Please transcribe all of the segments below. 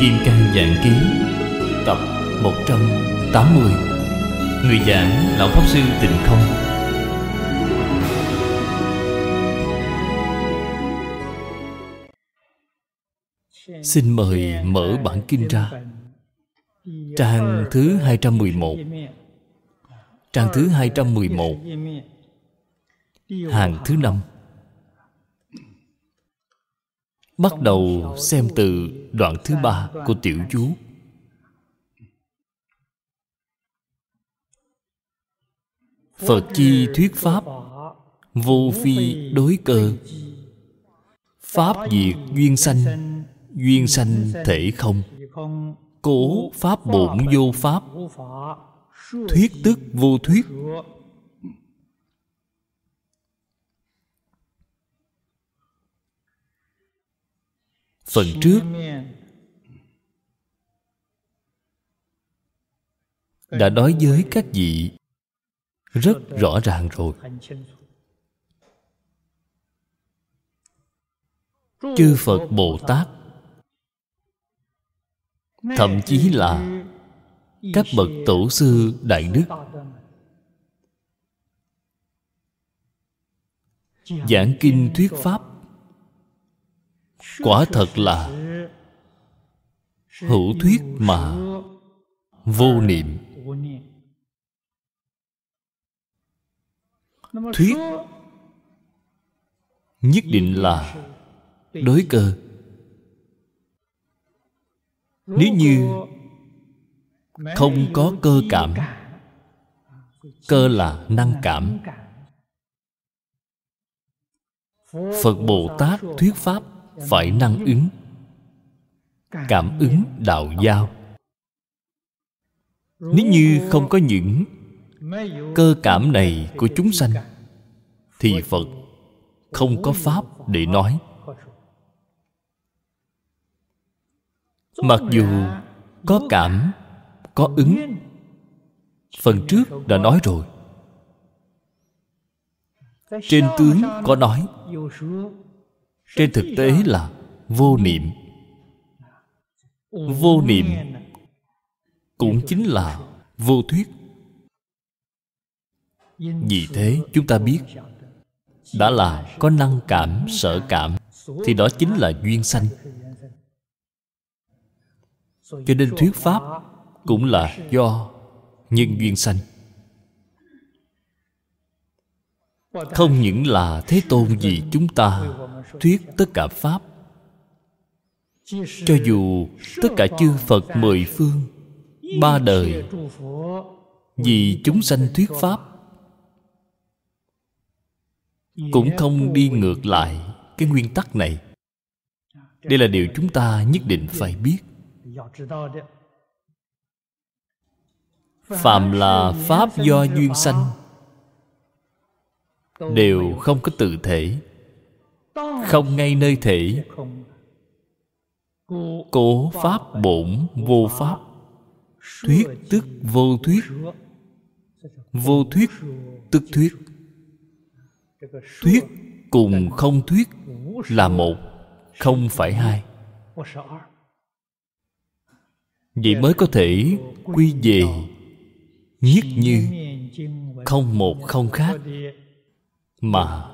Kim Cang giảng Ký Tập 180 Người giảng Lão Pháp Sư Tịnh Không Xin mời mở bản kinh ra Trang thứ 211 Trang thứ 211 Hàng thứ năm bắt đầu xem từ đoạn thứ ba của tiểu chú phật chi thuyết pháp vô phi đối cơ pháp diệt duyên sanh duyên sanh thể không cố pháp bổn vô pháp thuyết tức vô thuyết phần trước đã nói với các vị rất rõ ràng rồi chư phật bồ tát thậm chí là các bậc tổ sư đại đức giảng kinh thuyết pháp quả thật là hữu thuyết mà vô niệm thuyết nhất định là đối cơ nếu như không có cơ cảm cơ là năng cảm phật bồ tát thuyết pháp phải năng ứng cảm ứng đạo giao nếu như không có những cơ cảm này của chúng sanh thì phật không có pháp để nói mặc dù có cảm có ứng phần trước đã nói rồi trên tướng có nói trên thực tế là vô niệm vô niệm cũng chính là vô thuyết vì thế chúng ta biết đã là có năng cảm sở cảm thì đó chính là duyên sanh cho nên thuyết pháp cũng là do nhân duyên sanh không những là thế tôn vì chúng ta thuyết tất cả pháp cho dù tất cả chư phật mười phương ba đời vì chúng sanh thuyết pháp cũng không đi ngược lại cái nguyên tắc này đây là điều chúng ta nhất định phải biết phạm là pháp do duyên sanh đều không có tự thể không ngay nơi thể cố pháp bổn vô pháp thuyết tức vô thuyết vô thuyết tức thuyết thuyết cùng không thuyết là một không phải hai vậy mới có thể quy về nhiết như không một không khác mà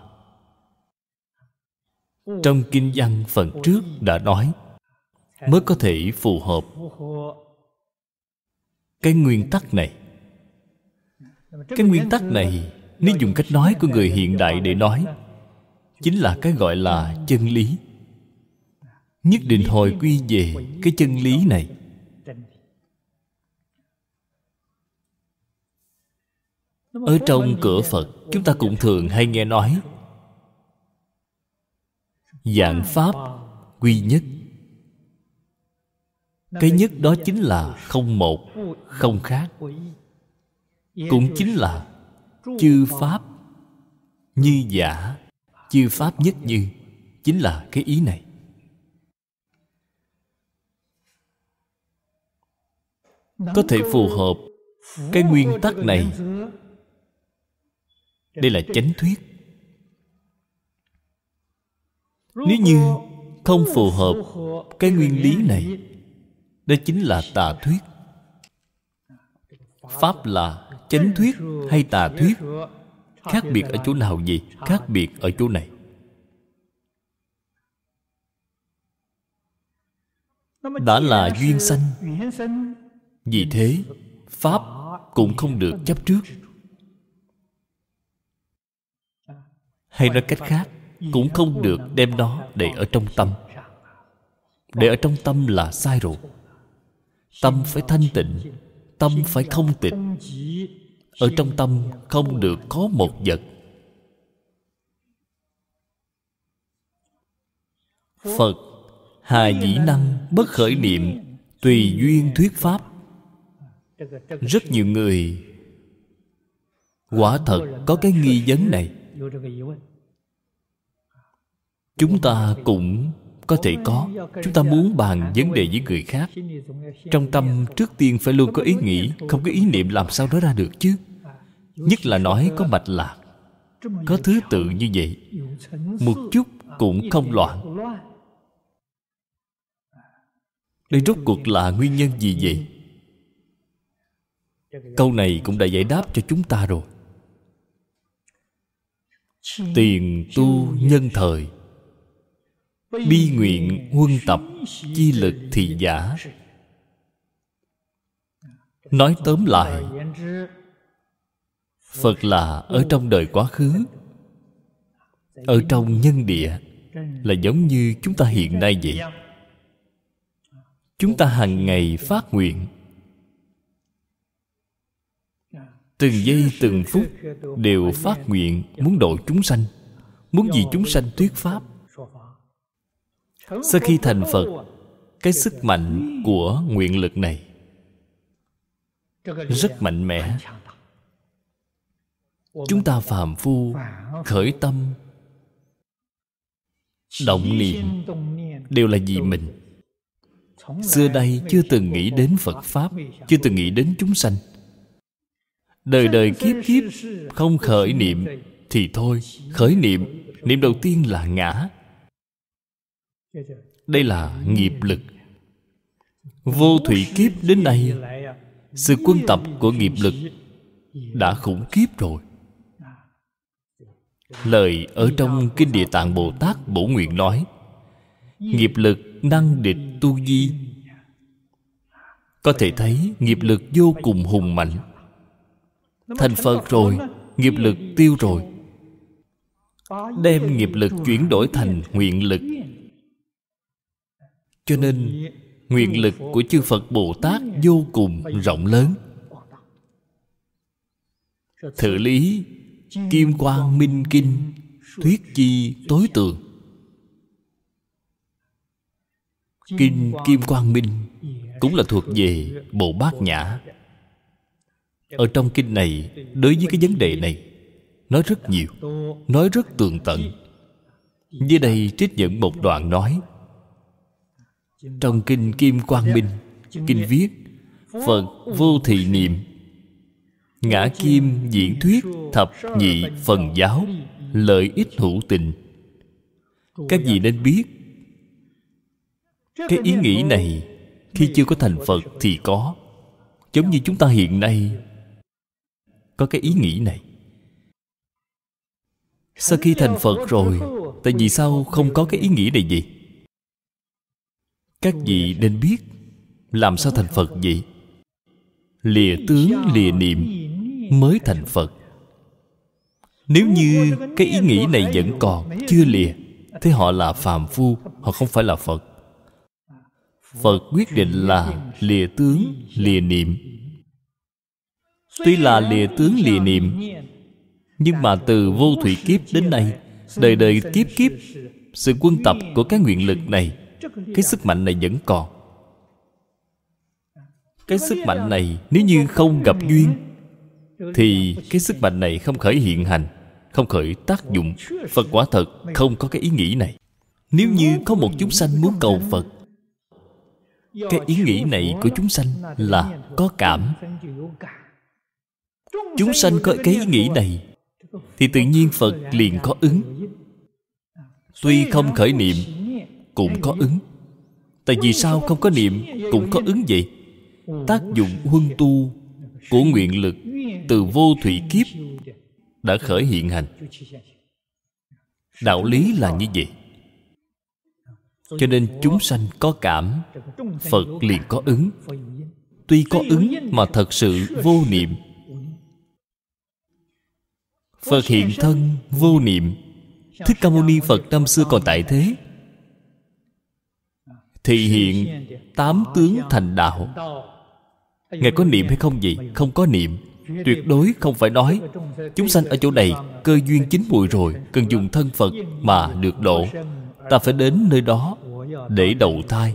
trong kinh văn phần trước đã nói mới có thể phù hợp cái nguyên tắc này cái nguyên tắc này nếu dùng cách nói của người hiện đại để nói chính là cái gọi là chân lý nhất định hồi quy về cái chân lý này ở trong cửa phật chúng ta cũng dạ. thường hay nghe nói dạng pháp quy nhất cái nhất đó chính là không một không khác dạ cũng chính là chư pháp như giả chư pháp nhất như chính là cái ý này có thể phù hợp cái nguyên tắc này đây là chánh thuyết nếu như không phù hợp cái nguyên lý này đó chính là tà thuyết pháp là chánh thuyết hay tà thuyết khác biệt ở chỗ nào gì khác biệt ở chỗ này đã là duyên sanh vì thế pháp cũng không được chấp trước hay nói cách khác cũng không được đem nó để ở trong tâm để ở trong tâm là sai rồi tâm phải thanh tịnh tâm phải không tịch ở trong tâm không được có một vật phật hà dĩ năng bất khởi niệm tùy duyên thuyết pháp rất nhiều người quả thật có cái nghi vấn này chúng ta cũng có thể có chúng ta muốn bàn vấn đề với người khác trong tâm trước tiên phải luôn có ý nghĩ không có ý niệm làm sao nói ra được chứ nhất là nói có mạch lạc có thứ tự như vậy một chút cũng không loạn đây rốt cuộc là nguyên nhân gì vậy câu này cũng đã giải đáp cho chúng ta rồi tiền tu nhân thời bi nguyện huân tập chi lực thị giả nói tóm lại phật là ở trong đời quá khứ ở trong nhân địa là giống như chúng ta hiện nay vậy chúng ta hàng ngày phát nguyện từng giây từng phút đều phát nguyện muốn độ chúng sanh muốn vì chúng sanh thuyết pháp sau khi thành phật cái sức mạnh của nguyện lực này rất mạnh mẽ chúng ta phàm phu khởi tâm động niệm đều là vì mình xưa đây chưa từng nghĩ đến phật pháp chưa từng nghĩ đến chúng sanh đời đời kiếp kiếp không khởi niệm thì thôi khởi niệm niệm đầu tiên là ngã đây là nghiệp lực vô thủy kiếp đến nay sự quân tập của nghiệp lực đã khủng khiếp rồi lời ở trong kinh địa tạng bồ tát bổ nguyện nói nghiệp lực năng địch tu di có thể thấy nghiệp lực vô cùng hùng mạnh thành phật rồi nghiệp lực tiêu rồi đem nghiệp lực chuyển đổi thành nguyện lực cho nên nguyện lực của chư phật bồ tát vô cùng rộng lớn thử lý kim quang minh kinh thuyết chi tối tường kinh kim quang minh cũng là thuộc về bộ bát nhã ở trong kinh này đối với cái vấn đề này nói rất nhiều nói rất tường tận dưới đây trích dẫn một đoạn nói trong kinh kim quang minh kinh viết phật vô thị niệm ngã kim diễn thuyết thập nhị phần giáo lợi ích hữu tình các vị nên biết cái ý nghĩ này khi chưa có thành phật thì có giống như chúng ta hiện nay có cái ý nghĩ này sau khi thành phật rồi tại vì sao không có cái ý nghĩ này gì? các vị nên biết làm sao thành phật vậy lìa tướng lìa niệm mới thành phật nếu như cái ý nghĩ này vẫn còn chưa lìa thế họ là phàm phu họ không phải là phật phật quyết định là lìa tướng lìa niệm Tuy là lìa tướng lìa niệm Nhưng mà từ vô thủy kiếp đến nay Đời đời kiếp kiếp Sự quân tập của cái nguyện lực này Cái sức mạnh này vẫn còn Cái sức mạnh này nếu như không gặp duyên Thì cái sức mạnh này không khởi hiện hành Không khởi tác dụng Phật quả thật không có cái ý nghĩ này Nếu như có một chúng sanh muốn cầu Phật Cái ý nghĩ này của chúng sanh là có cảm chúng sanh có cái ý nghĩ này thì tự nhiên phật liền có ứng tuy không khởi niệm cũng có ứng tại vì sao không có niệm cũng có ứng vậy tác dụng huân tu của nguyện lực từ vô thủy kiếp đã khởi hiện hành đạo lý là như vậy cho nên chúng sanh có cảm phật liền có ứng tuy có ứng mà thật sự vô niệm phật hiện thân vô niệm thích ca mâu ni phật năm xưa còn tại thế thì hiện tám tướng thành đạo ngài có niệm hay không gì? không có niệm tuyệt đối không phải nói chúng sanh ở chỗ này cơ duyên chín mùi rồi cần dùng thân phật mà được độ ta phải đến nơi đó để đầu thai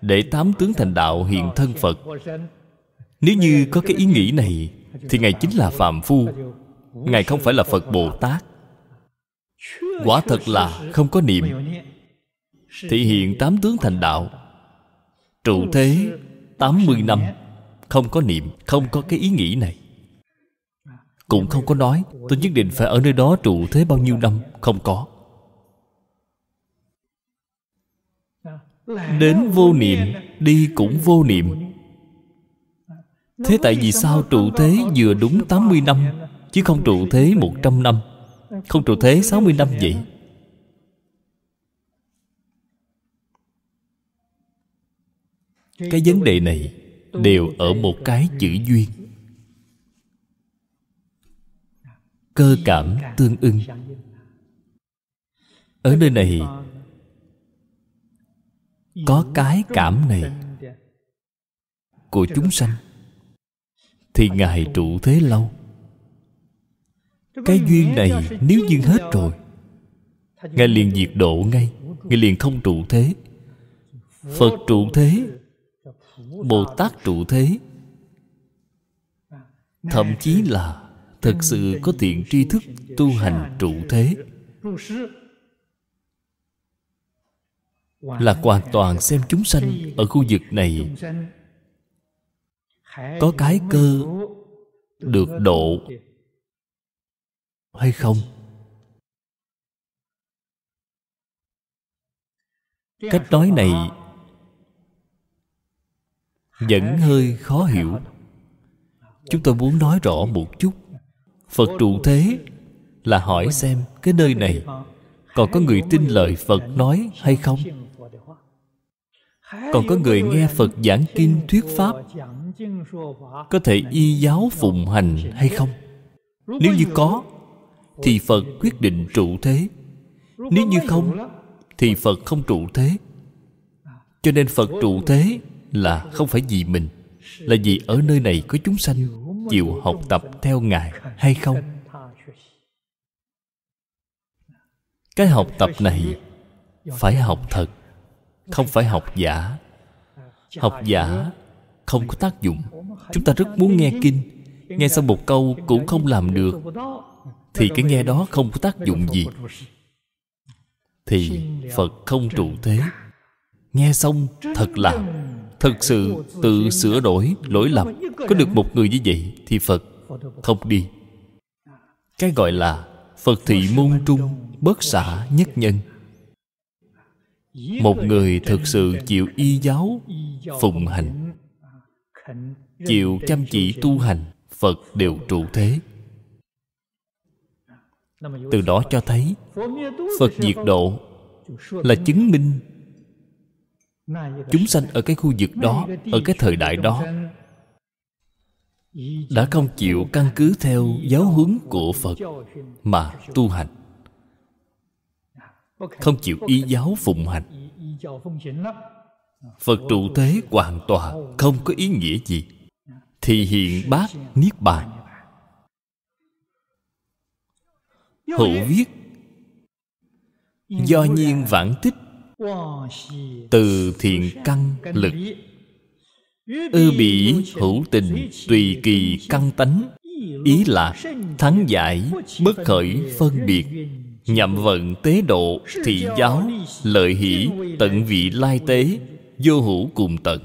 để tám tướng thành đạo hiện thân phật nếu như có cái ý nghĩ này thì ngài chính là phạm phu Ngài không phải là Phật Bồ Tát Quả thật là không có niệm Thể hiện tám tướng thành đạo Trụ thế 80 năm Không có niệm Không có cái ý nghĩ này Cũng không có nói Tôi nhất định phải ở nơi đó trụ thế bao nhiêu năm Không có Đến vô niệm Đi cũng vô niệm Thế tại vì sao trụ thế vừa đúng 80 năm Chứ không trụ thế 100 năm Không trụ thế 60 năm vậy Cái vấn đề này Đều ở một cái chữ duyên Cơ cảm tương ưng Ở nơi này Có cái cảm này Của chúng sanh Thì Ngài trụ thế lâu cái duyên này nếu như hết rồi ngài liền diệt độ ngay ngài liền không trụ thế phật trụ thế bồ tát trụ thế thậm chí là thật sự có tiện tri thức tu hành trụ thế là hoàn toàn xem chúng sanh ở khu vực này có cái cơ được độ hay không cách nói này vẫn hơi khó hiểu chúng tôi muốn nói rõ một chút phật trụ thế là hỏi xem cái nơi này còn có người tin lời phật nói hay không còn có người nghe phật giảng kinh thuyết pháp có thể y giáo phụng hành hay không nếu như có thì phật quyết định trụ thế nếu như không thì phật không trụ thế cho nên phật trụ thế là không phải vì mình là vì ở nơi này có chúng sanh chịu học tập theo ngài hay không cái học tập này phải học thật không phải học giả học giả không có tác dụng chúng ta rất muốn nghe kinh nghe xong một câu cũng không làm được thì cái nghe đó không có tác dụng gì thì phật không trụ thế nghe xong thật là thật sự tự sửa đổi lỗi lầm có được một người như vậy thì phật không đi cái gọi là phật thị môn trung bất xả nhất nhân một người thực sự chịu y giáo phụng hành chịu chăm chỉ tu hành phật đều trụ thế từ đó cho thấy phật diệt độ là chứng minh chúng sanh ở cái khu vực đó ở cái thời đại đó đã không chịu căn cứ theo giáo huấn của phật mà tu hành không chịu ý giáo phụng hành phật trụ thế hoàn toàn không có ý nghĩa gì thì hiện bát niết bàn hữu viết do à. nhiên vãng tích từ thiện căn lực ư bỉ hữu tình tùy kỳ căn tánh ý là thắng giải bất khởi phân biệt nhậm vận tế độ thị giáo lợi hỷ tận vị lai tế vô hữu cùng tận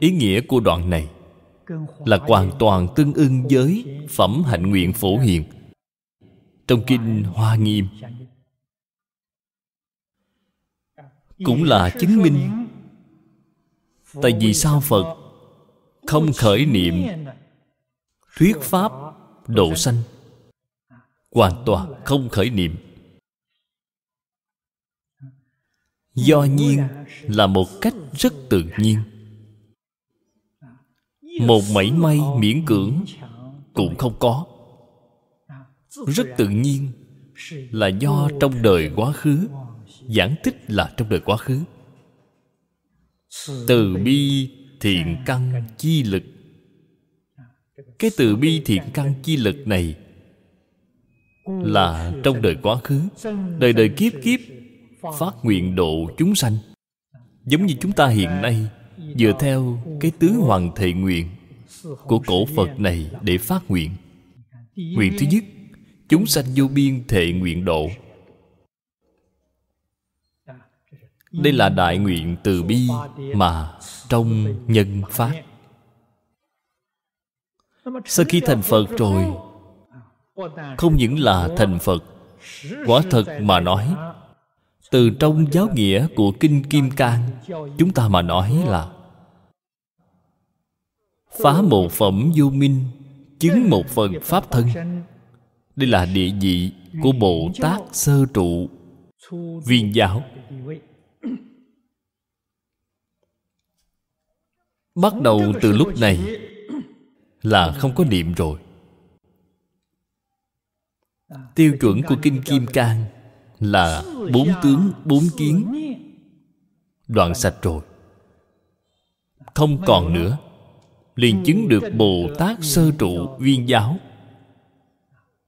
ý nghĩa của đoạn này là hoàn toàn tương ưng với phẩm hạnh nguyện phổ hiền trong kinh hoa nghiêm cũng là chứng minh tại vì sao phật không khởi niệm thuyết pháp độ sanh hoàn toàn không khởi niệm do nhiên là một cách rất tự nhiên một mảy may miễn cưỡng cũng không có rất tự nhiên là do trong đời quá khứ giảng tích là trong đời quá khứ từ bi thiện căn chi lực cái từ bi thiện căn chi lực này là trong đời quá khứ đời đời kiếp kiếp phát nguyện độ chúng sanh giống như chúng ta hiện nay dựa theo cái tứ hoàng thệ nguyện của cổ phật này để phát nguyện nguyện thứ nhất chúng sanh vô biên thệ nguyện độ đây là đại nguyện từ bi mà trong nhân phát sau khi thành phật rồi không những là thành phật quả thật mà nói từ trong giáo nghĩa của kinh kim cang chúng ta mà nói là phá một phẩm vô minh chứng một phần pháp thân đây là địa vị của bồ tát sơ trụ viên giáo bắt đầu từ lúc này là không có niệm rồi tiêu chuẩn của kinh kim cang là bốn tướng bốn kiến đoạn sạch rồi không còn nữa liền chứng được bồ tát sơ trụ viên giáo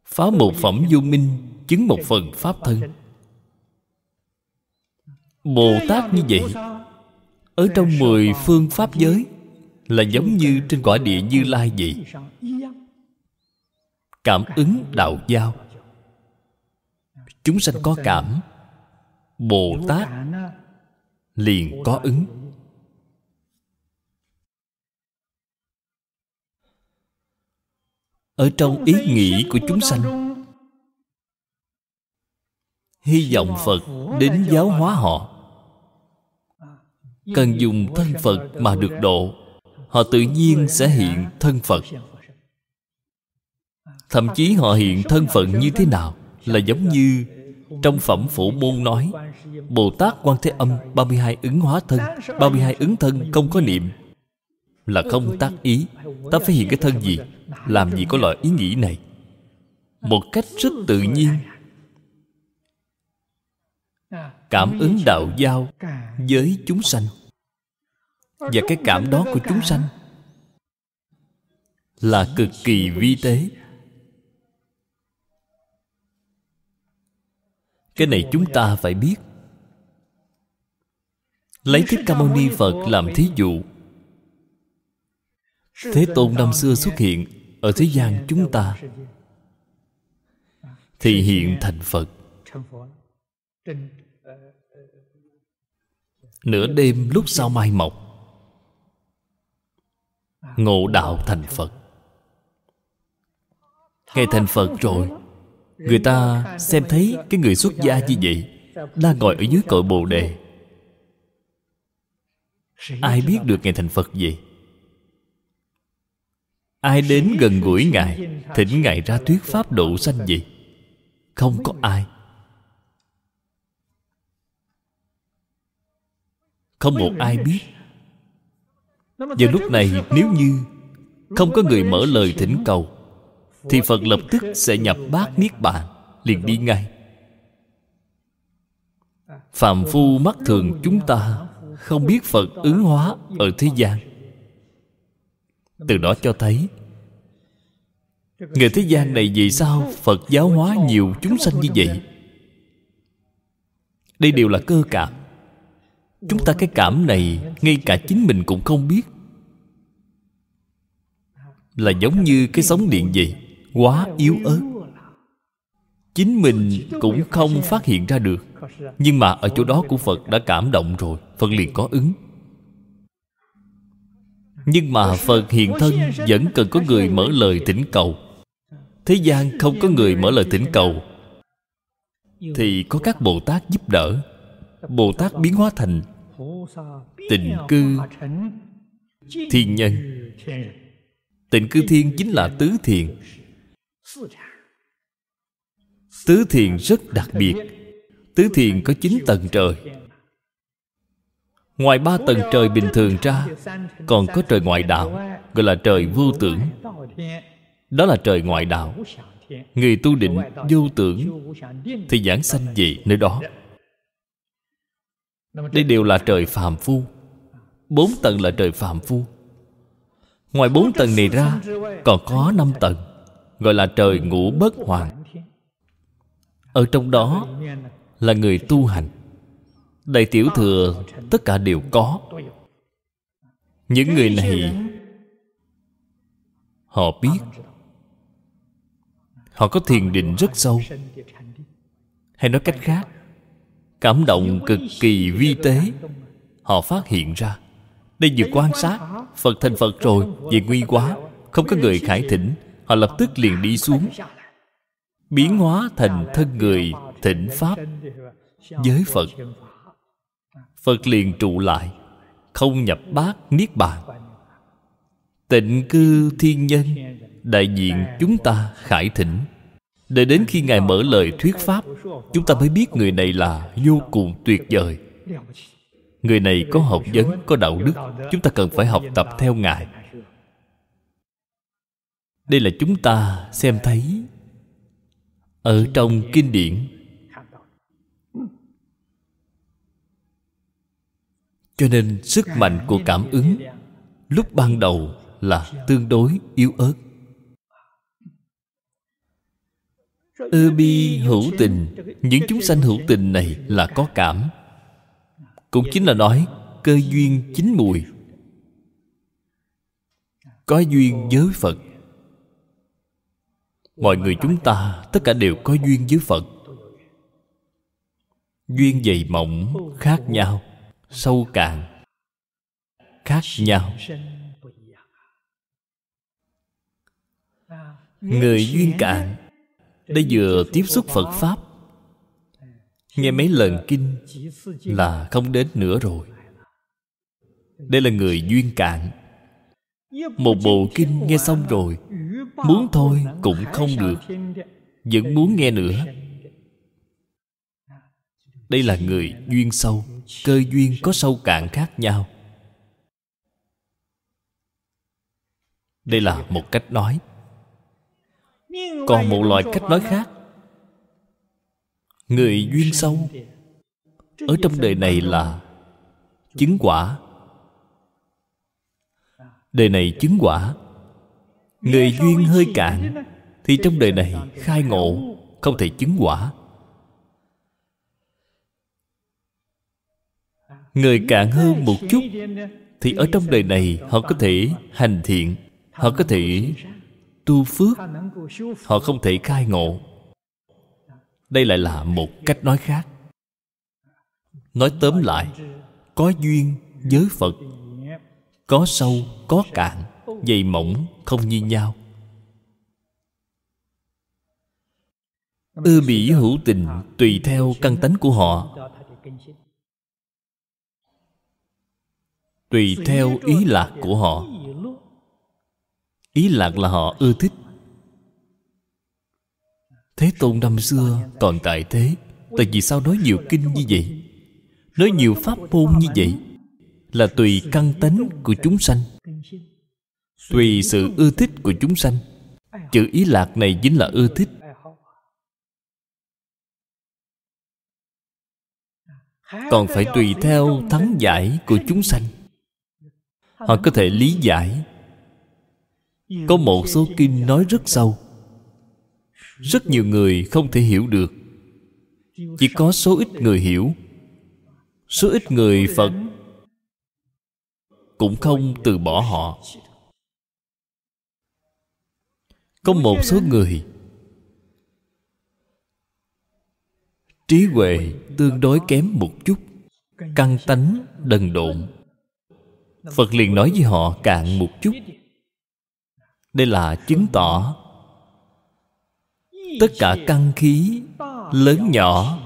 phá một phẩm vô minh chứng một phần pháp thân bồ tát như vậy ở trong mười phương pháp giới là giống như trên quả địa như lai vậy cảm ứng đạo giao chúng sanh có cảm bồ tát liền có ứng ở trong ý nghĩ của chúng sanh hy vọng phật đến giáo hóa họ cần dùng thân phật mà được độ họ tự nhiên sẽ hiện thân phật thậm chí họ hiện thân phận như thế nào là giống như trong phẩm phổ môn nói Bồ Tát Quan Thế Âm 32 ứng hóa thân 32 ứng thân không có niệm Là không tác ý Ta phải hiện cái thân gì làm gì có loại ý nghĩ này một cách rất tự nhiên cảm ứng đạo giao với chúng sanh và cái cảm đó của chúng sanh là cực kỳ vi tế cái này chúng ta phải biết lấy thích ca mâu ni phật làm thí dụ Thế Tôn năm xưa xuất hiện Ở thế gian chúng ta Thì hiện thành Phật Nửa đêm lúc sau mai mọc Ngộ đạo thành Phật Ngày thành Phật rồi Người ta xem thấy cái người xuất gia như vậy Đang ngồi ở dưới cội bồ đề Ai biết được ngày thành Phật vậy Ai đến gần gũi Ngài Thỉnh Ngài ra thuyết pháp độ sanh gì Không có ai Không một ai biết Giờ lúc này nếu như Không có người mở lời thỉnh cầu Thì Phật lập tức sẽ nhập bát Niết Bàn Liền đi ngay à, Phạm phu mắt thường chúng ta Không biết Phật ứng hóa ở thế gian từ đó cho thấy người thế gian này vì sao phật giáo hóa nhiều chúng sanh như vậy đây đều là cơ cảm chúng ta cái cảm này ngay cả chính mình cũng không biết là giống như cái sóng điện vậy quá yếu ớt chính mình cũng không phát hiện ra được nhưng mà ở chỗ đó của phật đã cảm động rồi phật liền có ứng nhưng mà Phật hiện thân Vẫn cần có người mở lời thỉnh cầu Thế gian không có người mở lời thỉnh cầu Thì có các Bồ Tát giúp đỡ Bồ Tát biến hóa thành tình cư Thiên nhân tình cư thiên chính là tứ thiền Tứ thiền rất đặc biệt Tứ thiền có chín tầng trời Ngoài ba tầng trời bình thường ra Còn có trời ngoại đạo Gọi là trời vô tưởng Đó là trời ngoại đạo Người tu định vô tưởng Thì giảng sanh gì nơi đó Đây đều là trời phàm phu Bốn tầng là trời phàm phu Ngoài bốn tầng này ra Còn có năm tầng Gọi là trời ngũ bất hoàng Ở trong đó Là người tu hành Đại tiểu thừa Tất cả đều có Những người này Họ biết Họ có thiền định rất sâu Hay nói cách khác Cảm động cực kỳ vi tế Họ phát hiện ra Đây vừa quan sát Phật thành Phật rồi Về nguy quá Không có người khải thỉnh Họ lập tức liền đi xuống Biến hóa thành thân người Thỉnh Pháp Giới Phật Phật liền trụ lại Không nhập bát niết bàn Tịnh cư thiên nhân Đại diện chúng ta khải thỉnh Để đến khi Ngài mở lời thuyết pháp Chúng ta mới biết người này là vô cùng tuyệt vời Người này có học vấn, có đạo đức Chúng ta cần phải học tập theo Ngài Đây là chúng ta xem thấy Ở trong kinh điển cho nên sức mạnh của cảm ứng lúc ban đầu là tương đối yếu ớt ơ bi hữu tình những chúng sanh hữu tình này là có cảm cũng chính là nói cơ duyên chín mùi có duyên với phật mọi người chúng ta tất cả đều có duyên với phật duyên dày mỏng khác nhau sâu cạn khác nhau người duyên cạn đã vừa tiếp xúc phật pháp nghe mấy lần kinh là không đến nữa rồi đây là người duyên cạn một bộ kinh nghe xong rồi muốn thôi cũng không được vẫn muốn nghe nữa đây là người duyên sâu cơ duyên có sâu cạn khác nhau đây là một cách nói còn một loại cách nói khác người duyên sâu ở trong đời này là chứng quả đời này chứng quả người duyên hơi cạn thì trong đời này khai ngộ không thể chứng quả người cạn hơn một chút thì ở trong đời này họ có thể hành thiện họ có thể tu phước họ không thể khai ngộ đây lại là một cách nói khác nói tóm lại có duyên với phật có sâu có cạn dày mỏng không như nhau ưa bỉ hữu tình tùy theo căn tánh của họ tùy theo ý lạc của họ ý lạc là họ ưa thích thế tôn năm xưa còn tại thế tại vì sao nói nhiều kinh như vậy nói nhiều pháp môn như vậy là tùy căn tánh của chúng sanh tùy sự ưa thích của chúng sanh chữ ý lạc này chính là ưa thích còn phải tùy theo thắng giải của chúng sanh họ có thể lý giải có một số kinh nói rất sâu rất nhiều người không thể hiểu được chỉ có số ít người hiểu số ít người phật cũng không từ bỏ họ có một số người trí huệ tương đối kém một chút căng tánh đần độn phật liền nói với họ cạn một chút đây là chứng tỏ tất cả căn khí lớn nhỏ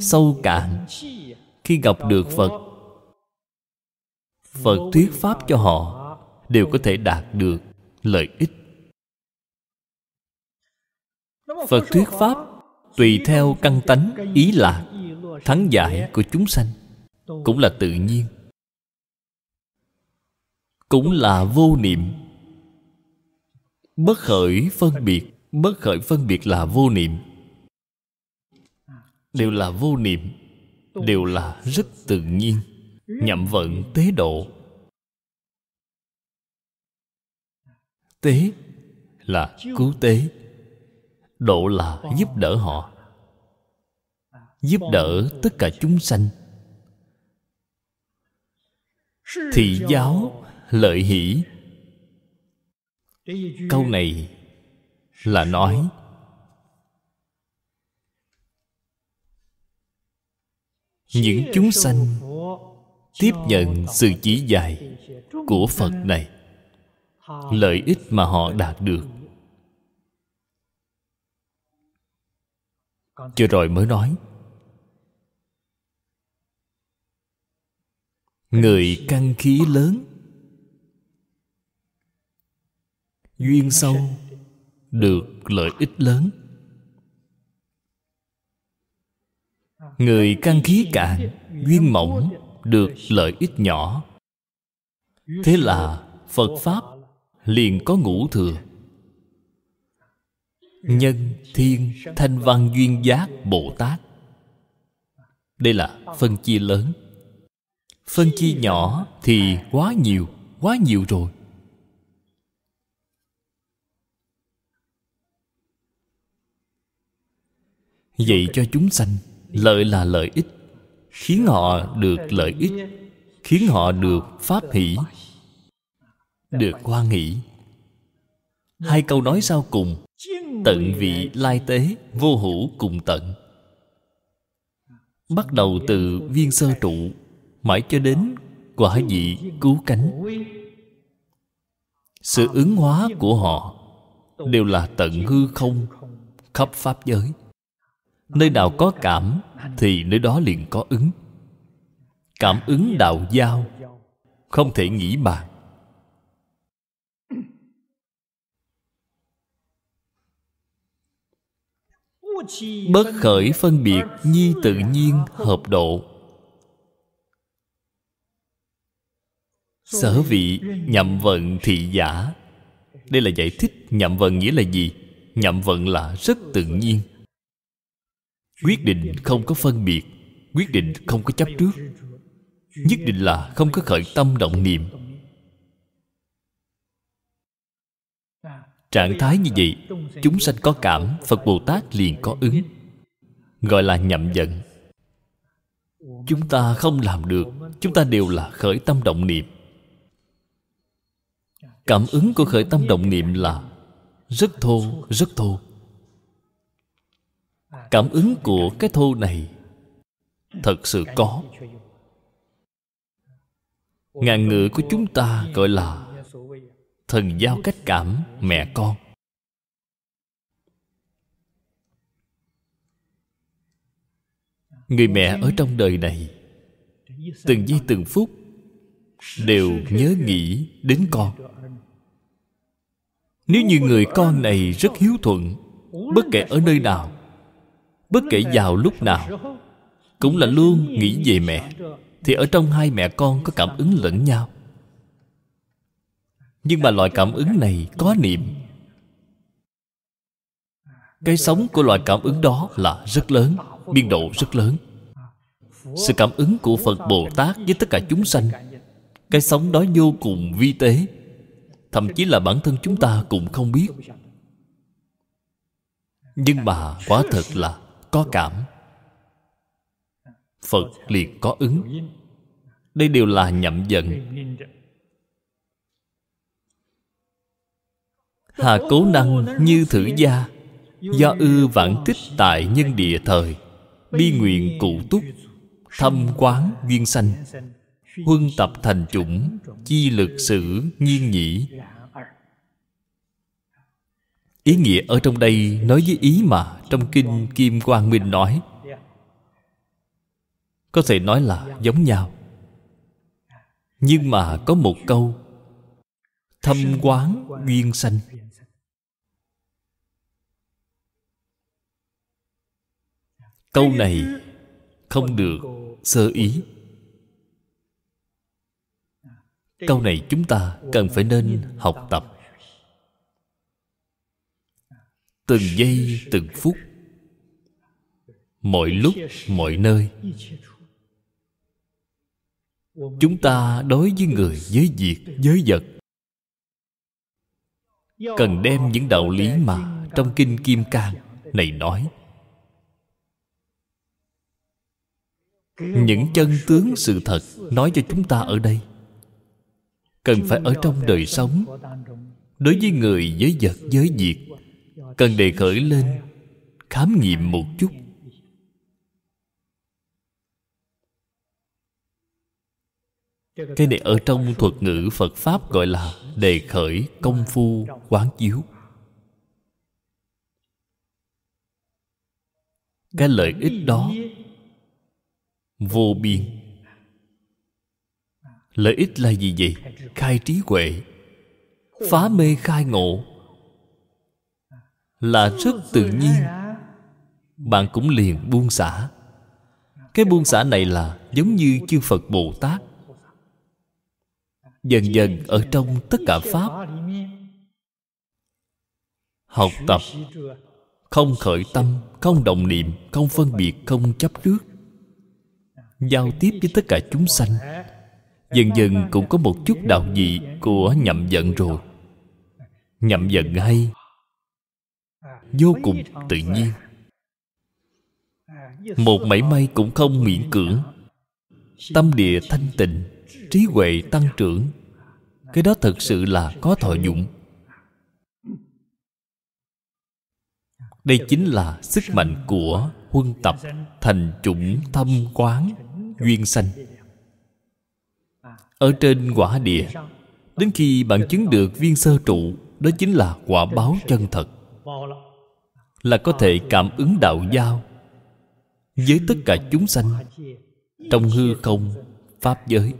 sâu cạn khi gặp được phật phật thuyết pháp cho họ đều có thể đạt được lợi ích phật thuyết pháp tùy theo căn tánh ý lạc thắng giải của chúng sanh cũng là tự nhiên cũng là vô niệm bất khởi phân biệt bất khởi phân biệt là vô niệm đều là vô niệm đều là rất tự nhiên nhậm vận tế độ tế là cứu tế độ là giúp đỡ họ giúp đỡ tất cả chúng sanh thì giáo lợi hỷ câu này là nói những chúng sanh tiếp nhận sự chỉ dạy của phật này lợi ích mà họ đạt được chưa rồi mới nói người căn khí lớn duyên sâu được lợi ích lớn người căn khí cạn duyên mỏng được lợi ích nhỏ thế là phật pháp liền có ngũ thừa nhân thiên thanh văn duyên giác bồ tát đây là phân chia lớn phân chia nhỏ thì quá nhiều quá nhiều rồi Vậy cho chúng sanh Lợi là lợi ích Khiến họ được lợi ích Khiến họ được pháp hỷ Được hoan hỷ Hai câu nói sau cùng Tận vị lai tế Vô hữu cùng tận Bắt đầu từ viên sơ trụ Mãi cho đến quả vị cứu cánh Sự ứng hóa của họ Đều là tận hư không Khắp Pháp giới nơi nào có cảm thì nơi đó liền có ứng cảm ứng đạo giao không thể nghĩ bàn bất khởi phân biệt nhi tự nhiên hợp độ sở vị nhậm vận thị giả đây là giải thích nhậm vận nghĩa là gì nhậm vận là rất tự nhiên quyết định không có phân biệt quyết định không có chấp trước nhất định là không có khởi tâm động niệm trạng thái như vậy chúng sanh có cảm phật bồ tát liền có ứng gọi là nhậm giận chúng ta không làm được chúng ta đều là khởi tâm động niệm cảm ứng của khởi tâm động niệm là rất thô rất thô cảm ứng của cái thô này thật sự có ngàn ngữ của chúng ta gọi là thần giao cách cảm mẹ con người mẹ ở trong đời này từng giây từng phút đều nhớ nghĩ đến con nếu như người con này rất hiếu thuận bất kể ở nơi nào Bất kể vào lúc nào Cũng là luôn nghĩ về mẹ Thì ở trong hai mẹ con có cảm ứng lẫn nhau Nhưng mà loại cảm ứng này có niệm Cái sống của loại cảm ứng đó là rất lớn Biên độ rất lớn Sự cảm ứng của Phật Bồ Tát với tất cả chúng sanh Cái sống đó vô cùng vi tế Thậm chí là bản thân chúng ta cũng không biết Nhưng mà quả thật là có cảm phật liền có ứng đây đều là nhậm giận hà cố năng như thử gia do ư vãn tích tại nhân địa thời bi nguyện cụ túc thâm quán duyên sanh huân tập thành chủng chi lực sử nhiên nhĩ ý nghĩa ở trong đây nói với ý mà trong kinh kim quang minh nói có thể nói là giống nhau nhưng mà có một câu thâm quán duyên sanh câu này không được sơ ý câu này chúng ta cần phải nên học tập từng giây từng phút mọi lúc mọi nơi chúng ta đối với người với việc với vật cần đem những đạo lý mà trong kinh kim cang này nói những chân tướng sự thật nói cho chúng ta ở đây cần phải ở trong đời sống đối với người với vật với việc cần đề khởi lên khám nghiệm một chút cái này ở trong thuật ngữ phật pháp gọi là đề khởi công phu quán chiếu cái lợi ích đó vô biên lợi ích là gì vậy khai trí huệ phá mê khai ngộ là rất tự nhiên bạn cũng liền buông xả cái buông xả này là giống như chư phật bồ tát dần dần ở trong tất cả pháp học tập không khởi tâm không đồng niệm không phân biệt không chấp trước giao tiếp với tất cả chúng sanh dần dần cũng có một chút đạo dị của nhậm giận rồi nhậm giận hay vô cùng tự nhiên một mảy may cũng không miễn cưỡng tâm địa thanh tịnh trí huệ tăng trưởng cái đó thật sự là có thọ dụng đây chính là sức mạnh của huân tập thành chủng thâm quán duyên sanh ở trên quả địa đến khi bạn chứng được viên sơ trụ đó chính là quả báo chân thật là có thể cảm ứng đạo giao với tất cả chúng sanh trong hư không pháp giới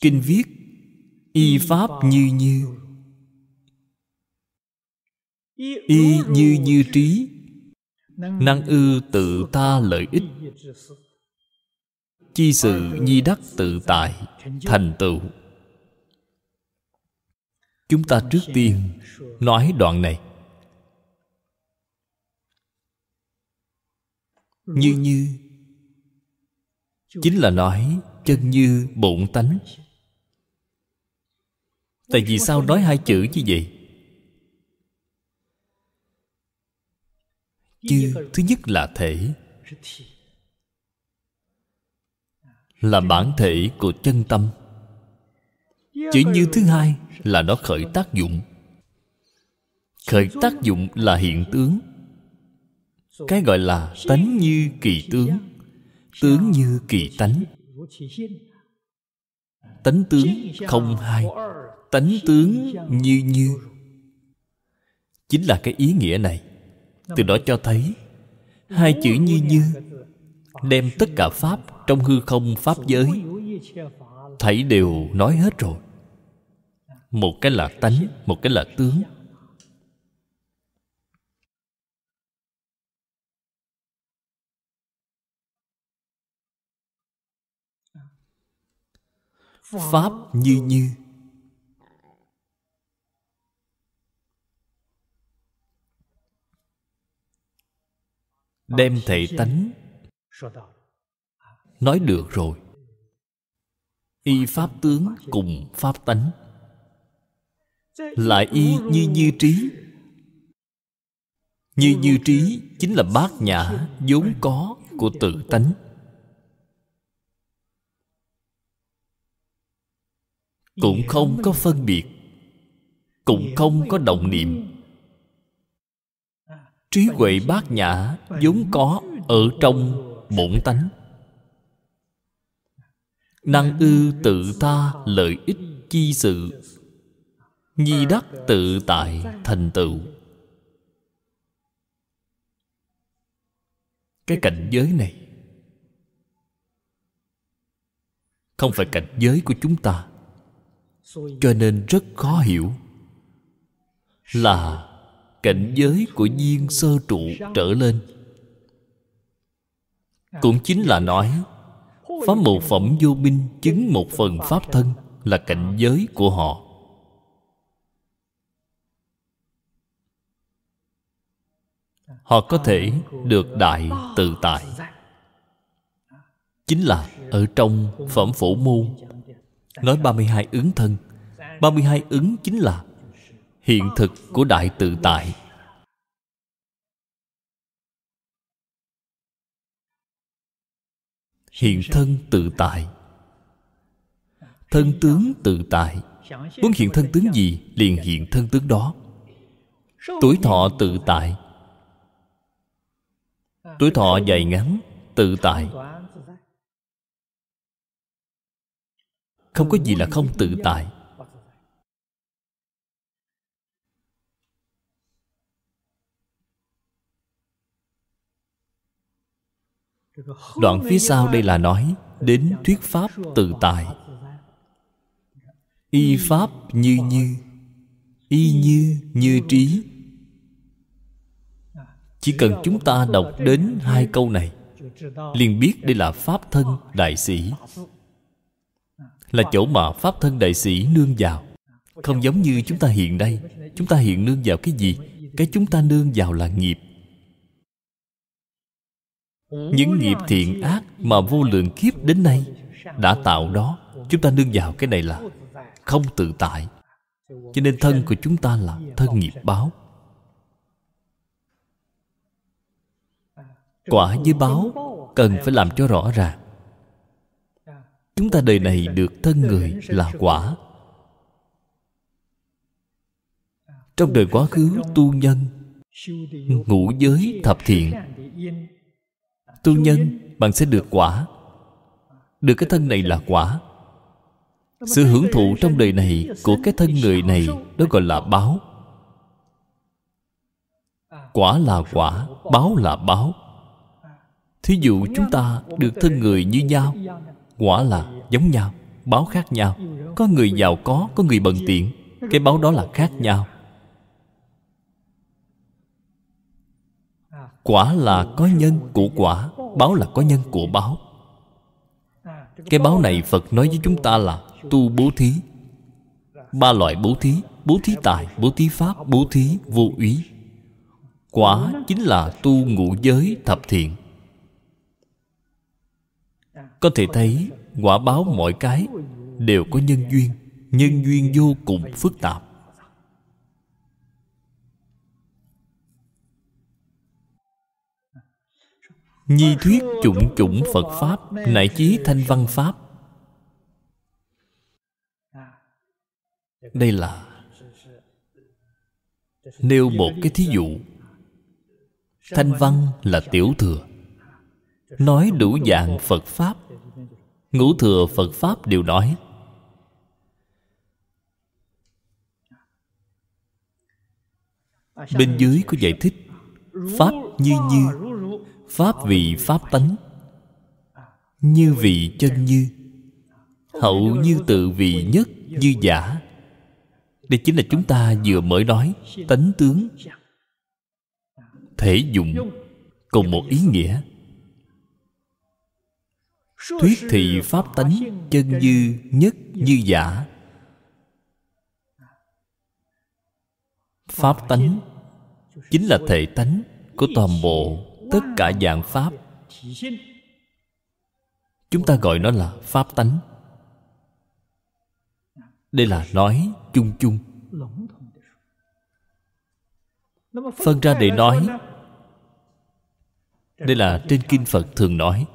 kinh viết y pháp như như y như như trí năng ư tự ta lợi ích chi sự nhi đắc tự tại thành tựu chúng ta trước tiên nói đoạn này như như chính là nói chân như bụng tánh tại vì sao nói hai chữ như vậy chư thứ nhất là thể là bản thể của chân tâm Chuyện như thứ hai là nó khởi tác dụng Khởi tác dụng là hiện tướng Cái gọi là tánh như kỳ tướng Tướng như kỳ tánh Tánh tướng không hai Tánh tướng như như Chính là cái ý nghĩa này Từ đó cho thấy Hai chữ như như Đem tất cả Pháp Trong hư không Pháp giới Thảy đều nói hết rồi một cái là tánh một cái là tướng pháp như như đem thể tánh nói được rồi y pháp tướng cùng pháp tánh lại y như như trí như như trí chính là bát nhã vốn có của tự tánh cũng không có phân biệt cũng không có động niệm trí huệ bát nhã vốn có ở trong bổn tánh năng ư tự ta lợi ích chi sự nhi đắc tự tại thành tựu cái cảnh giới này không phải cảnh giới của chúng ta cho nên rất khó hiểu là cảnh giới của viên sơ trụ trở lên cũng chính là nói pháp một phẩm vô minh chứng một phần pháp thân là cảnh giới của họ họ có thể được đại tự tại chính là ở trong phẩm phổ môn nói 32 ứng thân 32 ứng chính là hiện thực của đại tự tại hiện thân tự tại thân tướng tự tại muốn hiện thân tướng gì liền hiện thân tướng đó tuổi thọ tự tại Tuổi thọ dài ngắn Tự tại Không có gì là không tự tại Đoạn phía sau đây là nói Đến thuyết pháp tự tại Y pháp như như Y như như trí chỉ cần chúng ta đọc đến hai câu này liền biết đây là Pháp Thân Đại Sĩ Là chỗ mà Pháp Thân Đại Sĩ nương vào Không giống như chúng ta hiện đây Chúng ta hiện nương vào cái gì? Cái chúng ta nương vào là nghiệp Những nghiệp thiện ác mà vô lượng kiếp đến nay Đã tạo đó Chúng ta nương vào cái này là Không tự tại Cho nên thân của chúng ta là thân nghiệp báo quả với báo cần phải làm cho rõ ràng chúng ta đời này được thân người là quả trong đời quá khứ tu nhân ngũ giới thập thiện tu nhân bạn sẽ được quả được cái thân này là quả sự hưởng thụ trong đời này của cái thân người này đó gọi là báo quả là quả báo là báo thí dụ chúng ta được thân người như nhau quả là giống nhau báo khác nhau có người giàu có có người bận tiện cái báo đó là khác nhau quả là có nhân của quả báo là có nhân của báo cái báo này phật nói với chúng ta là tu bố thí ba loại bố thí bố thí tài bố thí pháp bố thí vô úy quả chính là tu ngũ giới thập thiện có thể thấy quả báo mọi cái đều có nhân duyên nhân duyên vô cùng phức tạp nhi thuyết chủng chủng phật pháp nại chí thanh văn pháp đây là nêu một cái thí dụ thanh văn là tiểu thừa nói đủ dạng phật pháp ngũ thừa phật pháp đều nói bên dưới có giải thích pháp như như pháp vì pháp tánh như vị chân như hậu như tự vị nhất như giả đây chính là chúng ta vừa mới nói tánh tướng thể dụng cùng một ý nghĩa Thuyết thị pháp tánh chân như nhất như giả Pháp tánh Chính là thể tánh của toàn bộ tất cả dạng Pháp Chúng ta gọi nó là Pháp tánh Đây là nói chung chung Phân ra để nói Đây là trên Kinh Phật thường nói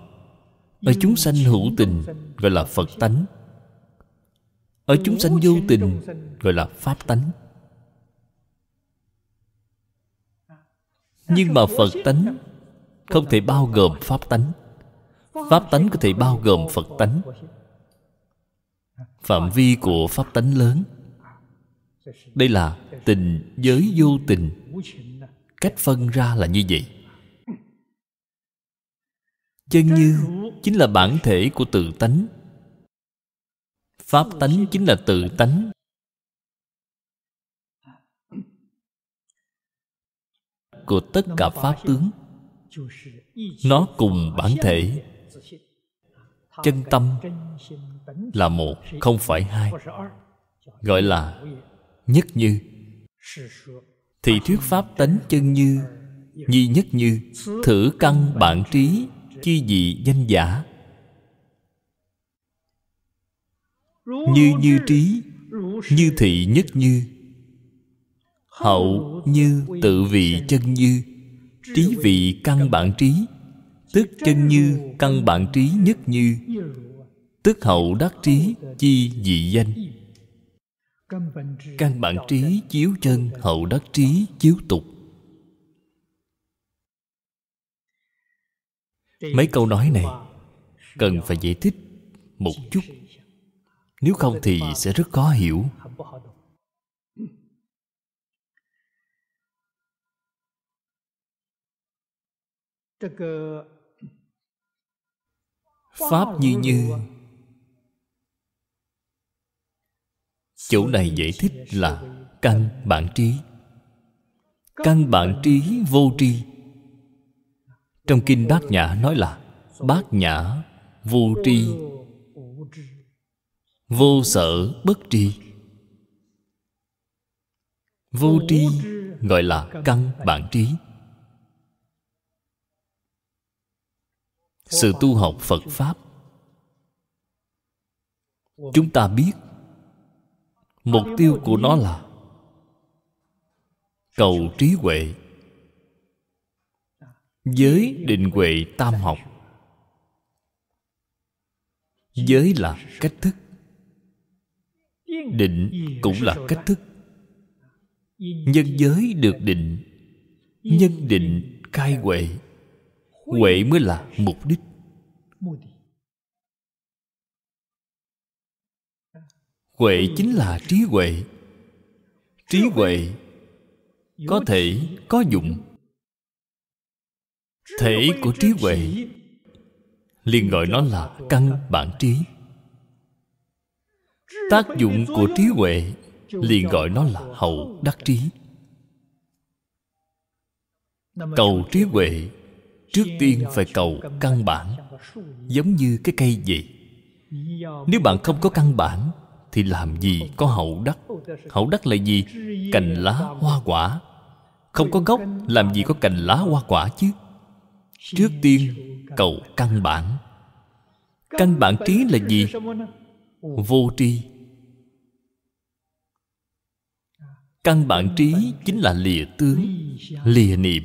ở chúng sanh hữu tình gọi là Phật tánh Ở chúng sanh vô tình gọi là Pháp tánh Nhưng mà Phật tánh không thể bao gồm Pháp tánh Pháp tánh có thể bao gồm Phật tánh Phạm vi của Pháp tánh lớn Đây là tình giới vô tình Cách phân ra là như vậy chân như chính là bản thể của tự tánh pháp tánh chính là tự tánh của tất cả pháp tướng nó cùng bản thể chân tâm là một không phải hai gọi là nhất như thì thuyết pháp tánh chân như nhi nhất như thử căn bản trí chi vị danh giả như như trí như thị nhất như hậu như tự vị chân như trí vị căn bản trí tức chân như căn bản trí nhất như tức hậu đắc trí chi dị danh căn bản trí chiếu chân hậu đắc trí chiếu tục mấy câu nói này cần phải giải thích một chút nếu không thì sẽ rất khó hiểu pháp như như chỗ này giải thích là căn bản trí căn bản trí vô tri trong kinh Bát Nhã nói là Bát Nhã vô tri Vô sở bất tri Vô tri gọi là căn bản trí Sự tu học Phật Pháp Chúng ta biết Mục tiêu của nó là Cầu trí huệ giới định huệ tam học giới là cách thức định cũng là cách thức nhân giới được định nhân định khai huệ huệ mới là mục đích huệ chính là trí huệ trí huệ có thể có dụng thể của trí huệ liền gọi nó là căn bản trí tác dụng của trí huệ liền gọi nó là hậu đắc trí cầu trí huệ trước tiên phải cầu căn bản giống như cái cây vậy nếu bạn không có căn bản thì làm gì có hậu đắc hậu đắc là gì cành lá hoa quả không có gốc làm gì có cành lá hoa quả chứ trước tiên cầu căn bản căn bản trí là gì vô tri căn bản trí chính là lìa tướng lìa niệm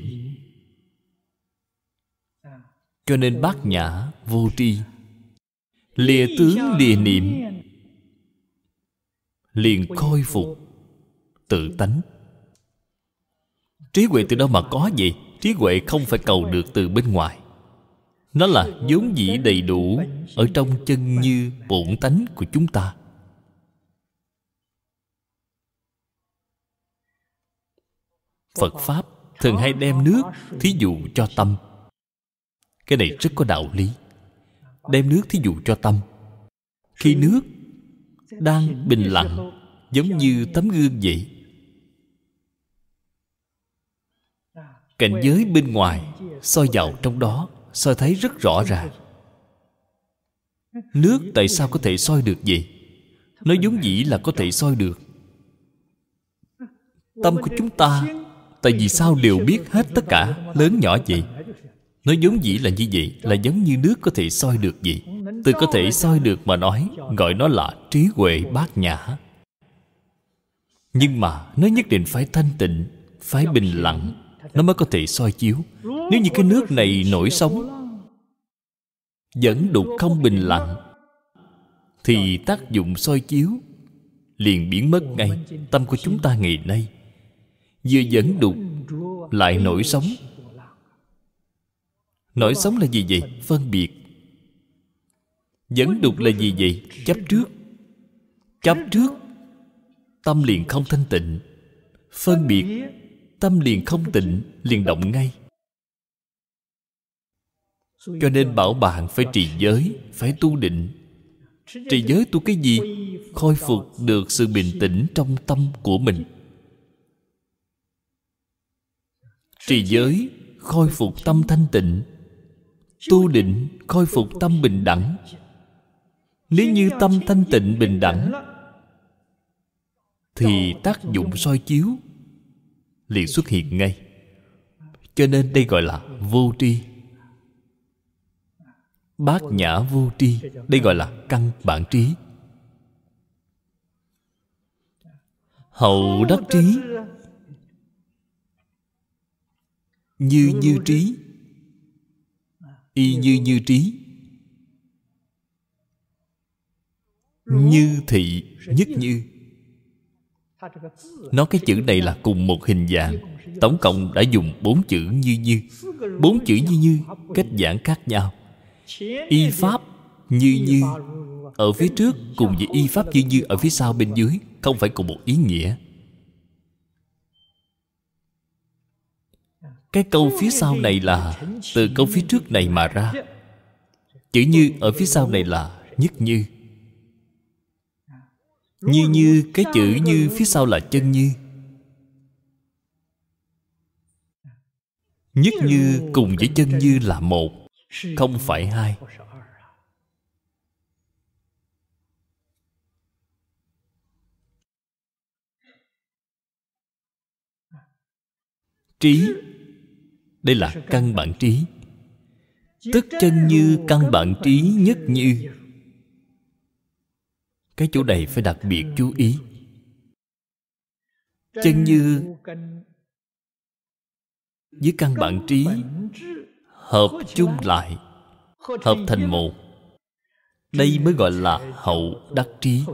cho nên bát nhã vô tri lìa tướng lìa niệm liền khôi phục tự tánh trí huệ từ đâu mà có vậy trí huệ không phải cầu được từ bên ngoài nó là vốn dĩ đầy đủ ở trong chân như bổn tánh của chúng ta phật pháp thường hay đem nước thí dụ cho tâm cái này rất có đạo lý đem nước thí dụ cho tâm khi nước đang bình lặng giống như tấm gương vậy cảnh giới bên ngoài soi vào trong đó soi thấy rất rõ ràng nước tại sao có thể soi được vậy nó vốn dĩ là có thể soi được tâm của chúng ta tại vì sao đều biết hết tất cả lớn nhỏ gì nó vốn dĩ là như vậy là giống như nước có thể soi được gì từ có thể soi được mà nói gọi nó là trí huệ bát nhã nhưng mà nó nhất định phải thanh tịnh phải bình lặng nó mới có thể soi chiếu nếu như cái nước này nổi sóng vẫn đục không bình lặng thì tác dụng soi chiếu liền biến mất ngay tâm của chúng ta ngày nay vừa vẫn đục lại nổi sóng nổi sóng là gì vậy phân biệt vẫn đục là gì vậy chấp trước chấp trước tâm liền không thanh tịnh phân biệt tâm liền không tịnh liền động ngay cho nên bảo bạn phải trì giới phải tu định trì giới tu cái gì khôi phục được sự bình tĩnh trong tâm của mình trì giới khôi phục tâm thanh tịnh tu định khôi phục tâm bình đẳng nếu như tâm thanh tịnh bình đẳng thì tác dụng soi chiếu liền xuất hiện ngay cho nên đây gọi là vô tri bát nhã vô tri đây gọi là căn bản trí hậu đắc trí như như trí y như như trí như thị nhất như nó cái chữ này là cùng một hình dạng tổng cộng đã dùng bốn chữ như như bốn chữ như như cách giảng khác nhau y pháp như như ở phía trước cùng với y pháp như như ở phía sau bên dưới không phải cùng một ý nghĩa cái câu phía sau này là từ câu phía trước này mà ra chữ như ở phía sau này là nhất như như như cái chữ như phía sau là chân như Nhất như cùng với chân như là một Không phải hai Trí Đây là căn bản trí Tức chân như căn bản trí nhất như cái chỗ này phải đặc biệt chú ý chân như với căn bản trí hợp chung lại hợp thành một đây mới gọi là hậu đắc trí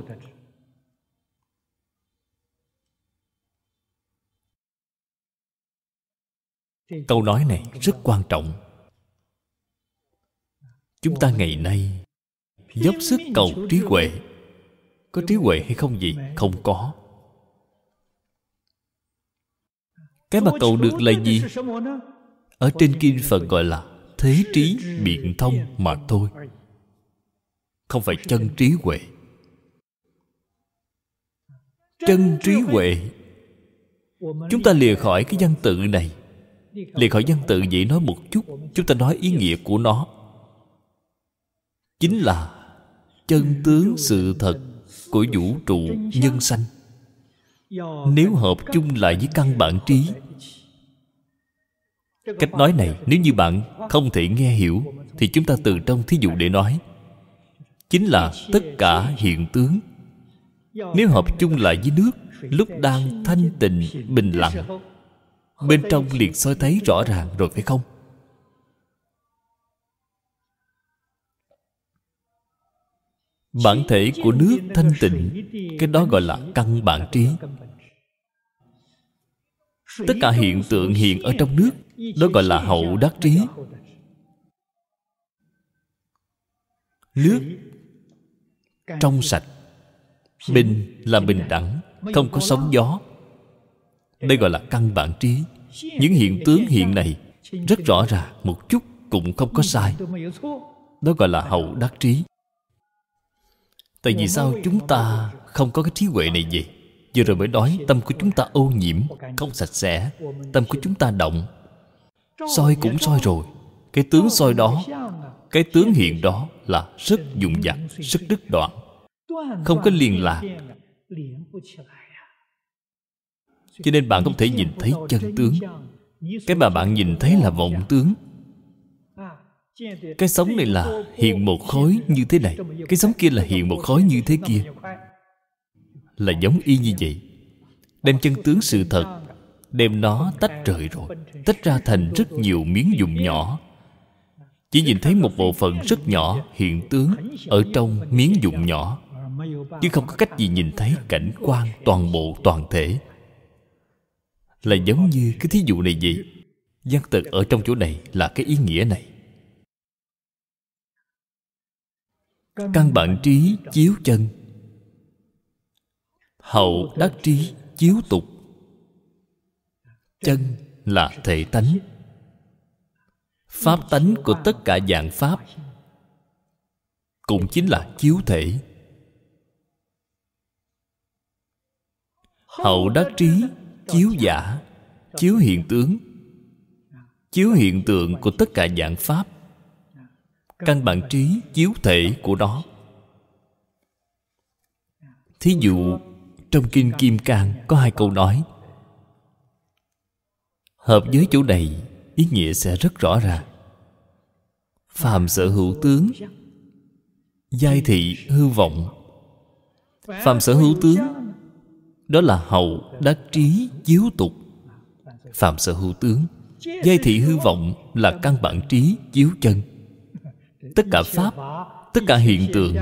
câu nói này rất quan trọng chúng ta ngày nay dốc sức cầu trí huệ có trí huệ hay không gì không có cái mà cầu được là gì ở trên kinh phật gọi là thế trí biện thông mà thôi không phải chân trí huệ chân trí huệ chúng ta lìa khỏi cái văn tự này lìa khỏi văn tự vậy nói một chút chúng ta nói ý nghĩa của nó chính là chân tướng sự thật của vũ trụ nhân sanh nếu hợp chung lại với căn bản trí cách nói này nếu như bạn không thể nghe hiểu thì chúng ta từ trong thí dụ để nói chính là tất cả hiện tướng nếu hợp chung lại với nước lúc đang thanh tịnh bình lặng bên trong liền soi thấy rõ ràng rồi phải không bản thể của nước thanh tịnh cái đó gọi là căn bản trí tất cả hiện tượng hiện ở trong nước đó gọi là hậu đắc trí nước trong sạch bình là bình đẳng không có sóng gió đây gọi là căn bản trí những hiện tướng hiện này rất rõ ràng một chút cũng không có sai đó gọi là hậu đắc trí Tại vì sao chúng ta không có cái trí huệ này vậy? Vừa rồi mới nói tâm của chúng ta ô nhiễm Không sạch sẽ Tâm của chúng ta động soi cũng soi rồi cái tướng soi đó cái tướng hiện đó là rất dụng dặt rất đứt đoạn không có liên lạc cho nên bạn không thể nhìn thấy chân tướng cái mà bạn nhìn thấy là vọng tướng cái sống này là hiện một khối như thế này cái sống kia là hiện một khối như thế kia là giống y như vậy đem chân tướng sự thật đem nó tách rời rồi tách ra thành rất nhiều miếng dụng nhỏ chỉ nhìn thấy một bộ phận rất nhỏ hiện tướng ở trong miếng dụng nhỏ chứ không có cách gì nhìn thấy cảnh quan toàn bộ toàn thể là giống như cái thí dụ này vậy văn tật ở trong chỗ này là cái ý nghĩa này căn bản trí chiếu chân hậu đắc trí chiếu tục chân là thể tánh pháp tánh của tất cả dạng pháp cũng chính là chiếu thể hậu đắc trí chiếu giả chiếu hiện tướng chiếu hiện tượng của tất cả dạng pháp căn bản trí chiếu thể của nó thí dụ trong kinh kim cang có hai câu nói hợp với chỗ này ý nghĩa sẽ rất rõ ràng phàm sở hữu tướng giai thị hư vọng phàm sở hữu tướng đó là hậu đắc trí chiếu tục phạm sở hữu tướng giai thị hư vọng là căn bản trí chiếu chân tất cả pháp tất cả hiện tượng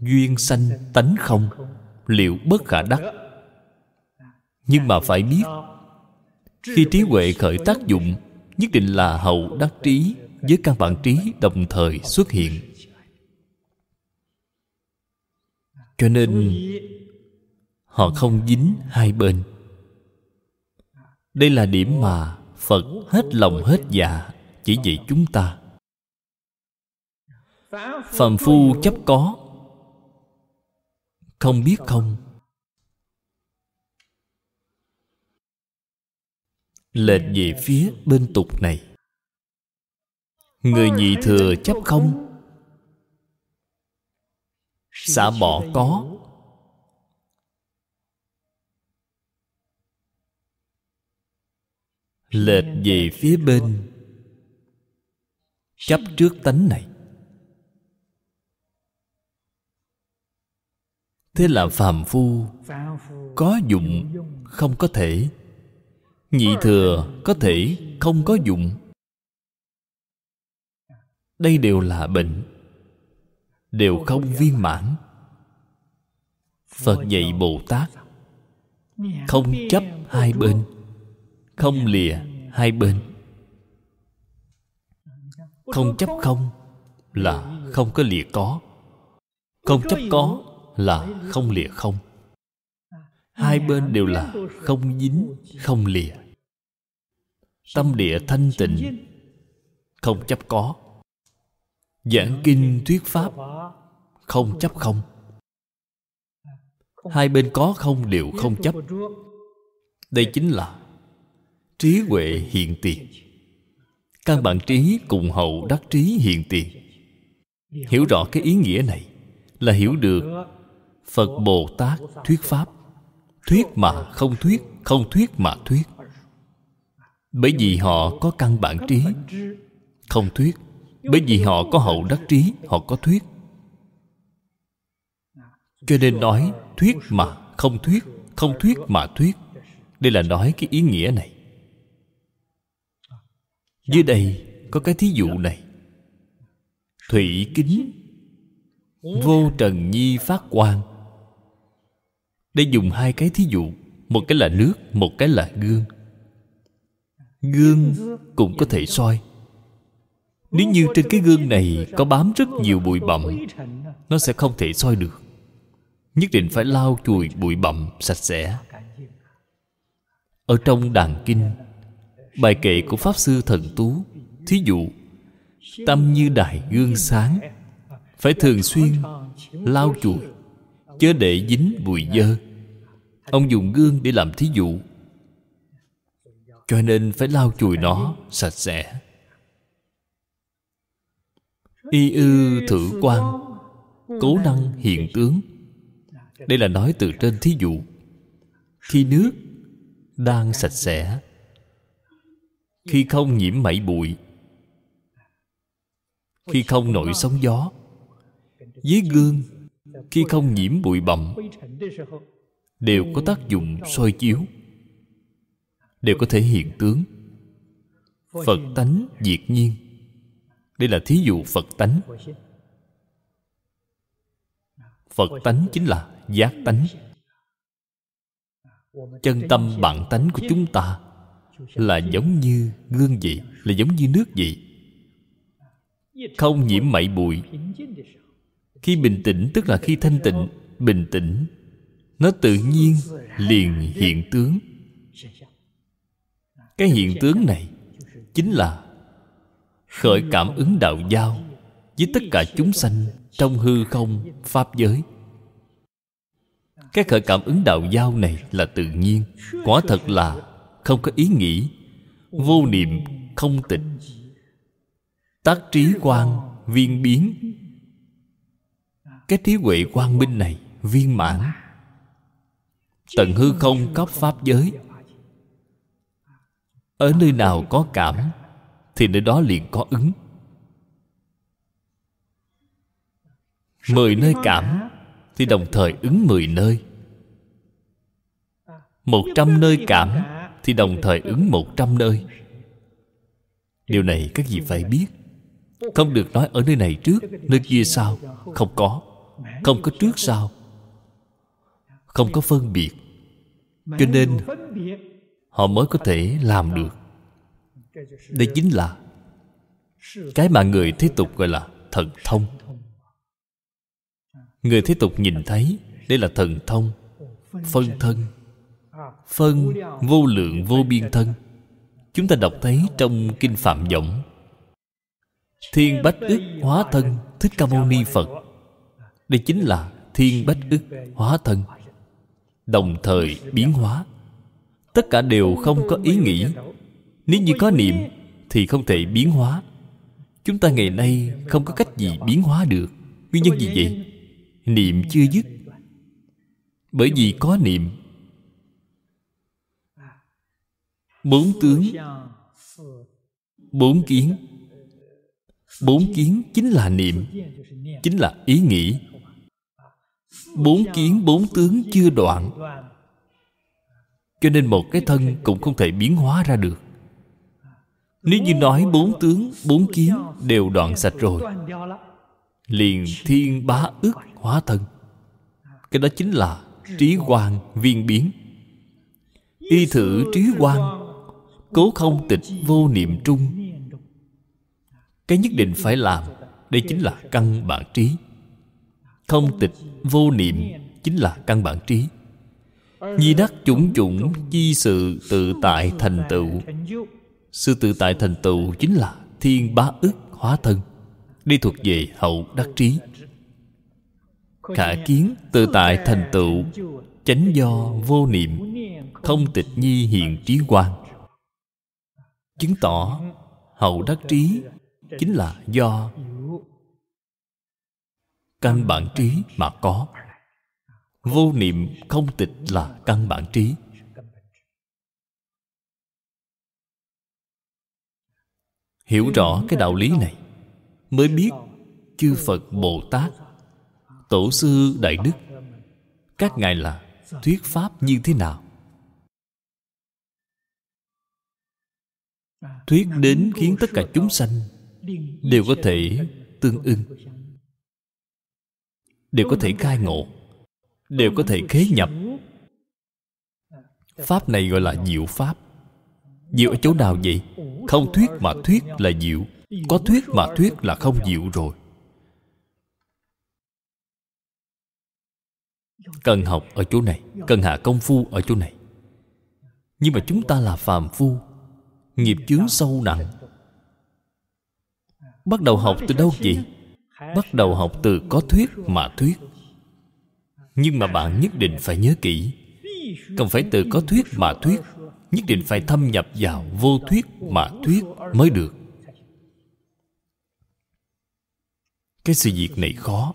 duyên sanh tánh không liệu bất khả đắc nhưng mà phải biết khi trí huệ khởi tác dụng nhất định là hậu đắc trí với căn bản trí đồng thời xuất hiện cho nên họ không dính hai bên đây là điểm mà phật hết lòng hết dạ chỉ dạy chúng ta phàm phu chấp có không biết không lệch về phía bên tục này người nhị thừa chấp không xả bỏ có lệch về phía bên chấp trước tánh này thế là phàm phu có dụng không có thể nhị thừa có thể không có dụng đây đều là bệnh đều không viên mãn phật dạy bồ tát không chấp hai bên không lìa hai bên không chấp không là không có lìa có không chấp có là không lìa không hai bên đều là không dính không lìa tâm địa thanh tịnh không chấp có giảng kinh thuyết pháp không chấp không hai bên có không đều không chấp đây chính là trí huệ hiện tiền căn bản trí cùng hậu đắc trí hiện tiền hiểu rõ cái ý nghĩa này là hiểu được phật bồ tát thuyết pháp thuyết mà không thuyết không thuyết mà thuyết bởi vì họ có căn bản trí không thuyết bởi vì họ có hậu đắc trí họ có thuyết cho nên nói thuyết mà không thuyết không thuyết mà thuyết đây là nói cái ý nghĩa này dưới đây có cái thí dụ này thủy kính vô trần nhi phát quang đây dùng hai cái thí dụ một cái là nước một cái là gương gương cũng có thể soi nếu như trên cái gương này có bám rất nhiều bụi bặm nó sẽ không thể soi được nhất định phải lau chùi bụi bặm sạch sẽ ở trong đàn kinh bài kệ của pháp sư thần tú thí dụ tâm như đại gương sáng phải thường xuyên lau chùi chớ để dính bụi dơ Ông dùng gương để làm thí dụ Cho nên phải lau chùi nó sạch sẽ Y ư thử quan Cố năng hiện tướng Đây là nói từ trên thí dụ Khi nước đang sạch sẽ Khi không nhiễm mảy bụi Khi không nổi sóng gió Dưới gương Khi không nhiễm bụi bặm đều có tác dụng soi chiếu đều có thể hiện tướng phật tánh diệt nhiên đây là thí dụ phật tánh phật tánh chính là giác tánh chân tâm bản tánh của chúng ta là giống như gương vậy là giống như nước vậy không nhiễm mảy bụi khi bình tĩnh tức là khi thanh tịnh bình tĩnh nó tự nhiên liền hiện tướng cái hiện tướng này chính là khởi cảm ứng đạo giao với tất cả chúng sanh trong hư không pháp giới cái khởi cảm ứng đạo giao này là tự nhiên quả thật là không có ý nghĩ vô niệm không tịch tác trí quan viên biến cái trí huệ quang minh này viên mãn tận hư không cấp pháp giới ở nơi nào có cảm thì nơi đó liền có ứng mười nơi cảm thì đồng thời ứng mười nơi một trăm nơi cảm thì đồng thời ứng một trăm nơi điều này các vị phải biết không được nói ở nơi này trước nơi kia sau không có không có trước sau không có phân biệt cho nên họ mới có thể làm được đây chính là cái mà người thế tục gọi là thần thông người thế tục nhìn thấy đây là thần thông phân thân phân vô lượng vô biên thân chúng ta đọc thấy trong kinh phạm võng thiên bách ức hóa thân thích ca mâu ni phật đây chính là thiên bách ức hóa thân đồng thời biến hóa tất cả đều không có ý nghĩ nếu như có niệm thì không thể biến hóa chúng ta ngày nay không có cách gì biến hóa được nguyên nhân gì vậy niệm chưa dứt bởi vì có niệm bốn tướng bốn kiến bốn kiến chính là niệm chính là ý nghĩ bốn kiến bốn tướng chưa đoạn cho nên một cái thân cũng không thể biến hóa ra được nếu như nói bốn tướng bốn kiến đều đoạn sạch rồi liền thiên bá ức hóa thân cái đó chính là trí quan viên biến y thử trí quan cố không tịch vô niệm trung cái nhất định phải làm đây chính là căn bản trí không tịch vô niệm chính là căn bản trí nhi đắc chủng chủng chi sự tự tại thành tựu sự tự tại thành tựu chính là thiên bá ức hóa thân đi thuộc về hậu đắc trí khả kiến tự tại thành tựu chánh do vô niệm thông tịch nhi hiện trí quan chứng tỏ hậu đắc trí chính là do căn bản trí mà có vô niệm không tịch là căn bản trí hiểu rõ cái đạo lý này mới biết chư phật bồ tát tổ sư đại đức các ngài là thuyết pháp như thế nào thuyết đến khiến tất cả chúng sanh đều có thể tương ưng đều có thể khai ngộ đều có thể khế nhập pháp này gọi là diệu pháp diệu ở chỗ nào vậy không thuyết mà thuyết là diệu có thuyết mà thuyết là không diệu rồi cần học ở chỗ này cần hạ công phu ở chỗ này nhưng mà chúng ta là phàm phu nghiệp chướng sâu nặng bắt đầu học từ đâu vậy bắt đầu học từ có thuyết mà thuyết nhưng mà bạn nhất định phải nhớ kỹ cần phải từ có thuyết mà thuyết nhất định phải thâm nhập vào vô thuyết mà thuyết mới được cái sự việc này khó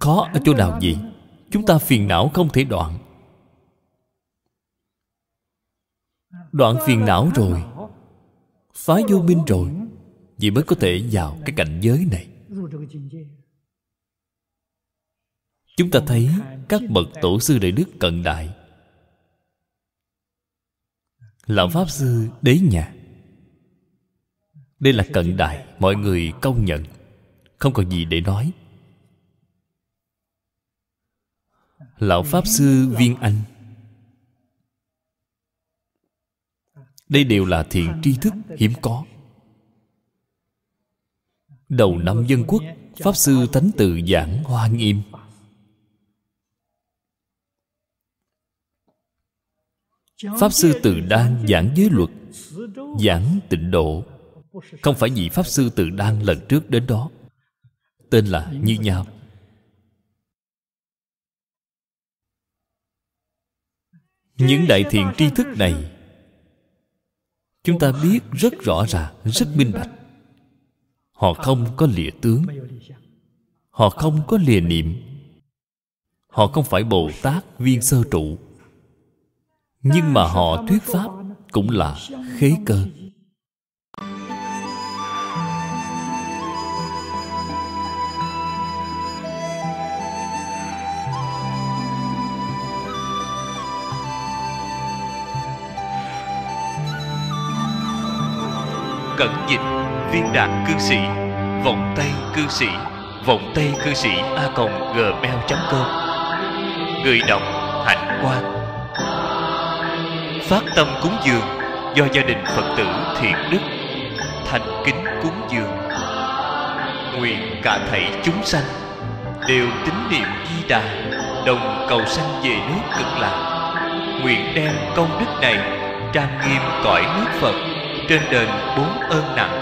khó ở chỗ nào gì chúng ta phiền não không thể đoạn đoạn phiền não rồi phá vô minh rồi vì mới có thể vào cái cảnh giới này chúng ta thấy các bậc tổ sư đại đức cận đại lão pháp sư đế nhà đây là cận đại mọi người công nhận không còn gì để nói lão pháp sư viên anh đây đều là thiện tri thức hiếm có đầu năm dân quốc pháp sư thánh tự giảng hoa nghiêm pháp sư từ đan giảng giới luật giảng tịnh độ không phải vị pháp sư từ đan lần trước đến đó tên là như nhau những đại thiện tri thức này chúng ta biết rất rõ ràng rất minh bạch họ không có lìa tướng họ không có lìa niệm họ không phải bồ tát viên sơ trụ nhưng mà họ thuyết pháp cũng là khế cơ cẩn dịch viên đạn cư sĩ vòng tay cư sĩ vòng tay cư sĩ a còng gmail com người đọc hạnh quang phát tâm cúng dường do gia đình phật tử thiện đức thành kính cúng dường nguyện cả thảy chúng sanh đều tín niệm di đà đồng cầu sanh về nước cực lạc nguyện đem công đức này trang nghiêm cõi nước phật trên đền bốn ơn nặng